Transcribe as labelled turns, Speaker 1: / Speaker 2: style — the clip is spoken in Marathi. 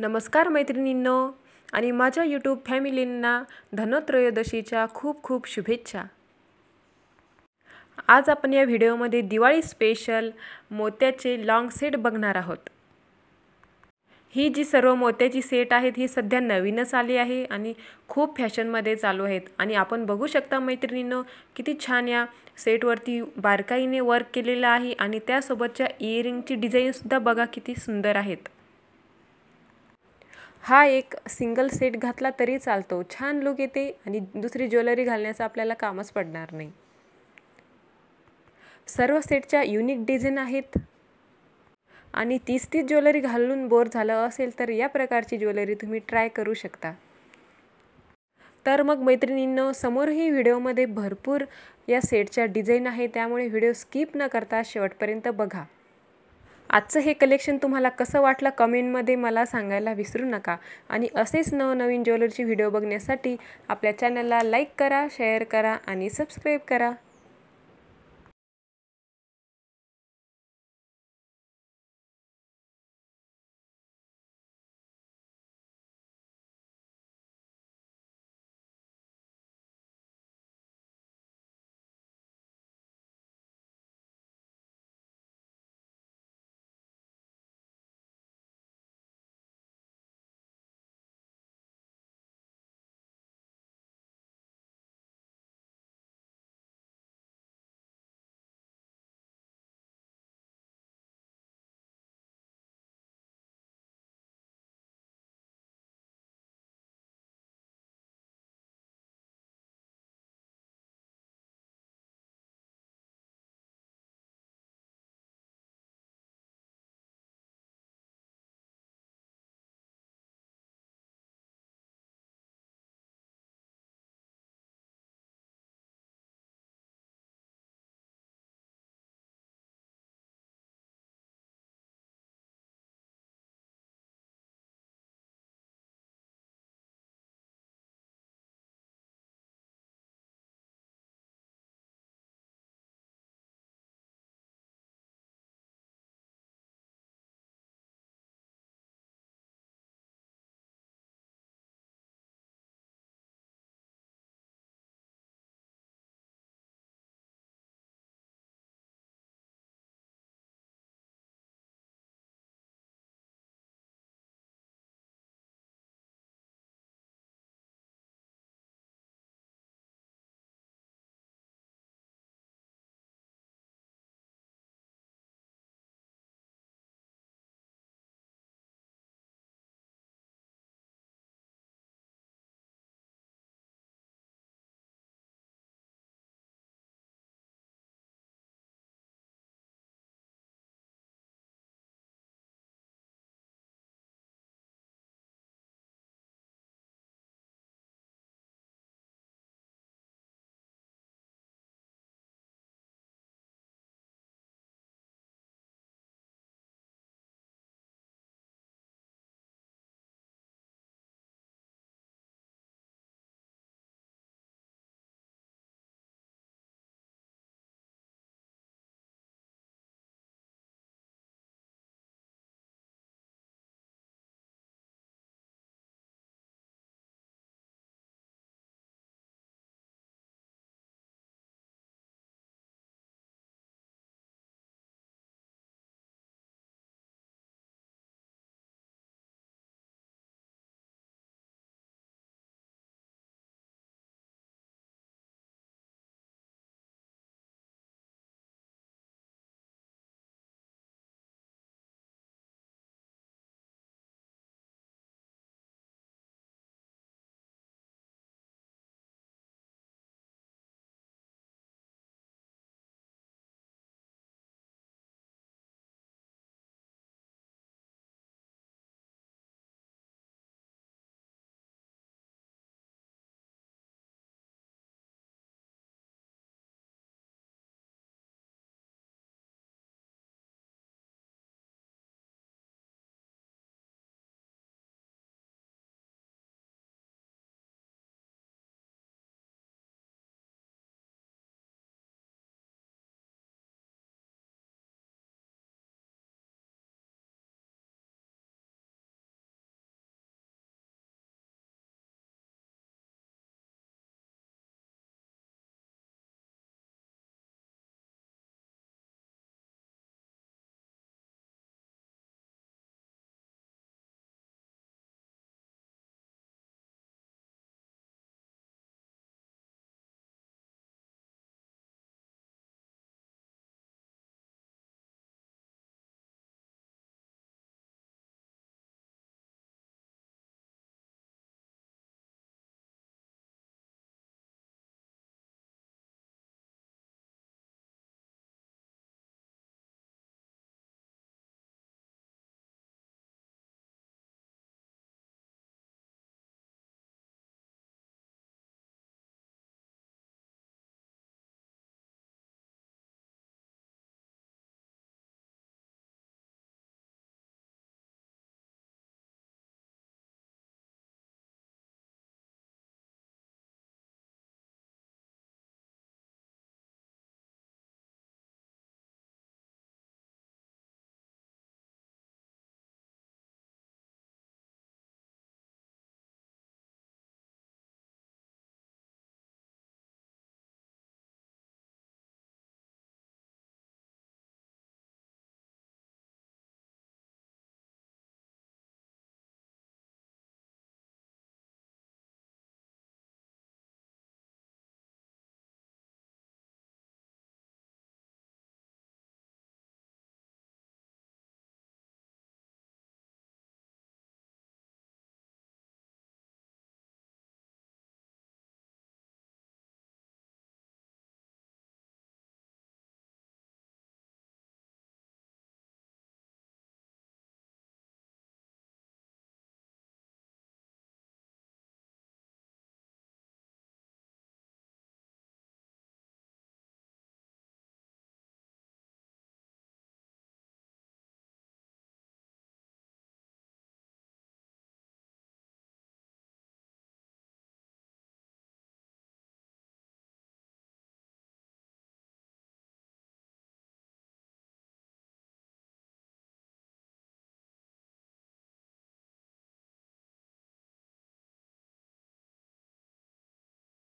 Speaker 1: नमस्कार मैत्रिणींनो आणि माझ्या यूट्यूब फॅमिलींना धनत्रयोदशीच्या खूप खूप शुभेच्छा आज आपण या व्हिडिओमध्ये दिवाळी स्पेशल मोत्याचे लाँग सेट बघणार आहोत ही जी सर्व मोत्याची सेट आहेत ही सध्या नवीनच आली आहे आणि खूप फॅशनमध्ये चालू आहेत आणि आपण बघू शकता मैत्रिणींनो किती छान या सेटवरती बारकाईने वर्क केलेलं आहे आणि त्यासोबतच्या इयरिंगची डिझाईनसुद्धा बघा किती सुंदर आहेत हा एक सिंगल सेट घातला तरी चालतो छान लुक येते आणि दुसरी ज्वेलरी घालण्याचं आपल्याला कामच पडणार नाही सर्व सेटच्या युनिक डिझाईन आहेत आणि तीस तीस ज्वेलरी घालून बोर झालं असेल तर या प्रकारची ज्वेलरी तुम्ही ट्राय करू शकता तर मग मैत्रिणींनं समोरही व्हिडिओमध्ये भरपूर या सेटच्या डिझाईन आहे त्यामुळे व्हिडिओ स्किप न करता शेवटपर्यंत बघा आजचं हे कलेक्शन तुम्हाला कसं वाटलं कमेंटमध्ये मला सांगायला विसरू नका आणि असेच नवनवीन ज्वेलरीचे व्हिडिओ बघण्यासाठी आपल्या चॅनलला लाईक करा शेअर करा आणि सबस्क्राईब करा